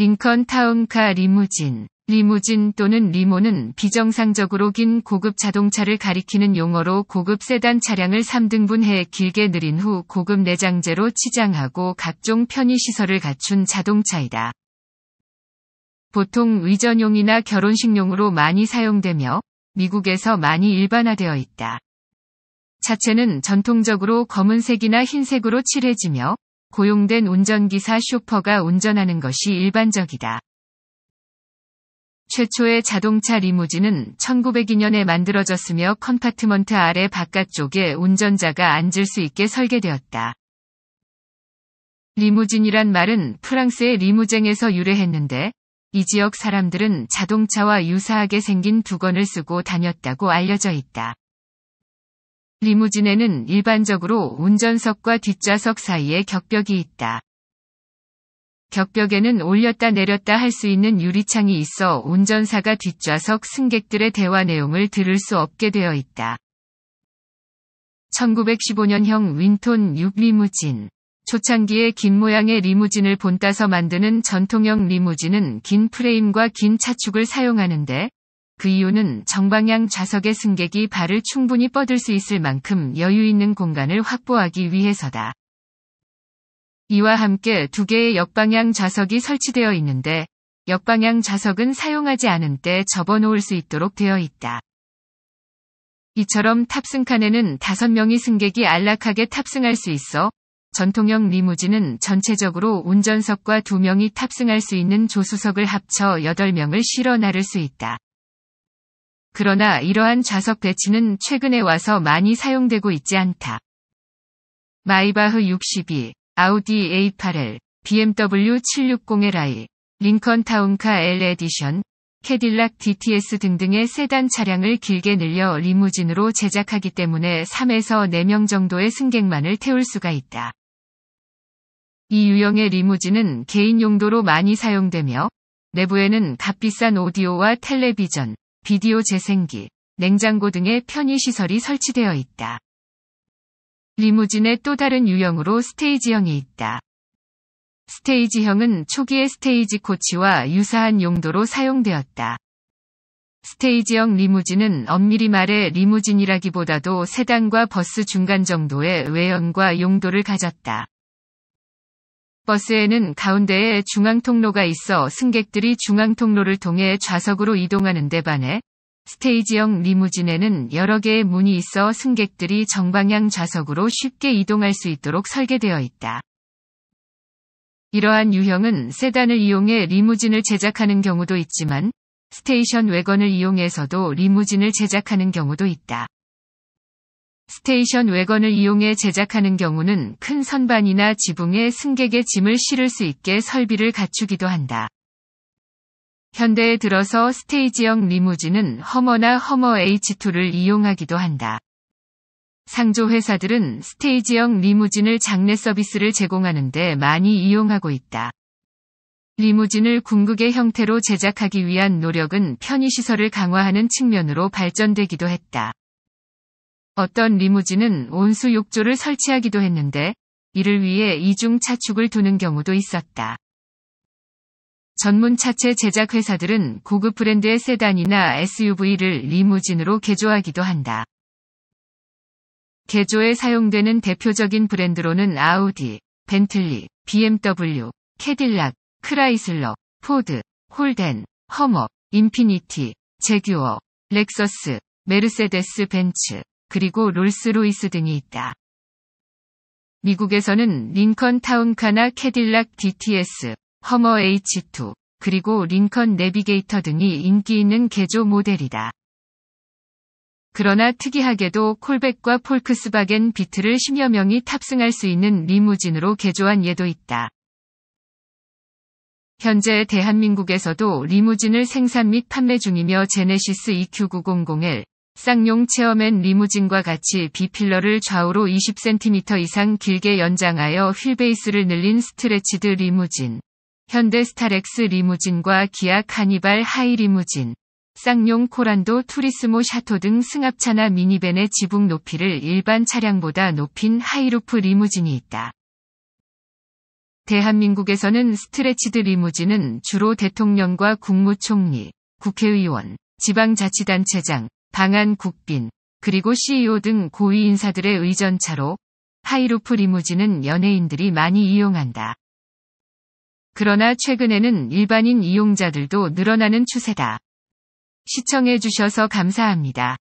링컨 타운카 리무진, 리무진 또는 리모는 비정상적으로 긴 고급 자동차를 가리키는 용어로 고급 세단 차량을 3등분해 길게 늘인 후 고급 내장재로 치장하고 각종 편의시설을 갖춘 자동차이다. 보통 의전용이나 결혼식용으로 많이 사용되며 미국에서 많이 일반화되어 있다. 차체는 전통적으로 검은색이나 흰색으로 칠해지며 고용된 운전기사 쇼퍼가 운전하는 것이 일반적이다. 최초의 자동차 리무진은 1902년에 만들어졌으며 컴파트먼트 아래 바깥쪽에 운전자가 앉을 수 있게 설계되었다. 리무진이란 말은 프랑스의 리무쟁에서 유래했는데 이 지역 사람들은 자동차와 유사하게 생긴 두건을 쓰고 다녔다고 알려져 있다. 리무진에는 일반적으로 운전석과 뒷좌석 사이에 격벽이 있다. 격벽에는 올렸다 내렸다 할 수 있는 유리창이 있어 운전사가 뒷좌석 승객들의 대화 내용을 들을 수 없게 되어 있다. 1915년형 윈톤 6 리무진 초창기에 긴 모양의 리무진을 본따서 만드는 전통형 리무진은 긴 프레임과 긴 차축을 사용하는데 그이유는 정방향 좌석의 승객이 발을 충분히 뻗을 수 있을 만큼 여유 있는 공간을 확보하기 위해서다. 이와 함께 두 개의 역방향 좌석이 설치되어 있는데 역방향 좌석은 사용하지 않은 때 접어놓을 수 있도록 되어 있다. 이처럼 탑승칸에는 5명의 승객이 안락하게 탑승할 수 있어 전통형 리무진은 전체적으로 운전석과 2명이 탑승할 수 있는 조수석을 합쳐 8명을 실어 나를 수 있다. 그러나 이러한 좌석 배치는 최근에 와서 많이 사용되고 있지 않다. 마이바흐 62, 아우디 A8L, BMW 7 6 0 l 라 링컨 타운카 L 에디션, 캐딜락 DTS 등등의 세단 차량을 길게 늘려 리무진으로 제작하기 때문에 3에서 4명 정도의 승객만을 태울 수가 있다. 이 유형의 리무진은 개인 용도로 많이 사용되며 내부에는 값비싼 오디오와 텔레비전, 비디오 재생기, 냉장고 등의 편의시설이 설치되어 있다. 리무진의 또 다른 유형으로 스테이지형이 있다. 스테이지형은 초기의 스테이지 코치와 유사한 용도로 사용되었다. 스테이지형 리무진은 엄밀히 말해 리무진이라기보다도 세단과 버스 중간 정도의 외형과 용도를 가졌다. 버스에는 가운데에 중앙통로가 있어 승객들이 중앙통로를 통해 좌석으로 이동하는 데 반해 스테이지형 리무진에는 여러 개의 문이 있어 승객들이 정방향 좌석으로 쉽게 이동할 수 있도록 설계되어 있다. 이러한 유형은 세단을 이용해 리무진을 제작하는 경우도 있지만 스테이션 외건을 이용해서도 리무진을 제작하는 경우도 있다. 스테이션 외건을 이용해 제작하는 경우는 큰 선반이나 지붕에 승객의 짐을 실을 수 있게 설비를 갖추기도 한다. 현대에 들어서 스테이지형 리무진은 허머나 허머 H2를 이용하기도 한다. 상조회사들은 스테이지형 리무진을 장례 서비스를 제공하는데 많이 이용하고 있다. 리무진을 궁극의 형태로 제작하기 위한 노력은 편의시설을 강화하는 측면으로 발전되기도 했다. 어떤 리무진은 온수 욕조를 설치하기도 했는데 이를 위해 이중 차축을 두는 경우도 있었다. 전문 차체 제작 회사들은 고급 브랜드의 세단이나 SUV를 리무진으로 개조하기도 한다. 개조에 사용되는 대표적인 브랜드로는 아우디, 벤틀리, BMW, 캐딜락, 크라이슬러, 포드, 홀덴, 허머, 인피니티, 제규어, 렉서스, 메르세데스 벤츠, 그리고 롤스로이스 등이 있다. 미국에서는 링컨 타운카나 캐딜락 DTS, 허머 H2, 그리고 링컨 내비게이터 등이 인기 있는 개조 모델이다. 그러나 특이하게도 콜백과 폴크스바겐 비트를 10여 명이 탑승할 수 있는 리무진으로 개조한 예도 있다. 현재 대한민국에서도 리무진을 생산 및 판매 중이며 제네시스 EQ9001, 쌍용 체어맨 리무진과 같이 비필러를 좌우로 20cm 이상 길게 연장하여 휠베이스를 늘린 스트레치드 리무진, 현대 스타렉스 리무진과 기아 카니발 하이 리무진, 쌍용 코란도 투리스모 샤토 등 승합차나 미니밴의 지붕 높이를 일반 차량보다 높인 하이루프 리무진이 있다. 대한민국에서는 스트레치드 리무진은 주로 대통령과 국무총리, 국회의원, 지방자치단체장, 방한 국빈, 그리고 CEO 등 고위 인사들의 의전차로 하이루프 리무진은 연예인들이 많이 이용한다. 그러나 최근에는 일반인 이용자들도 늘어나는 추세다. 시청해주셔서 감사합니다.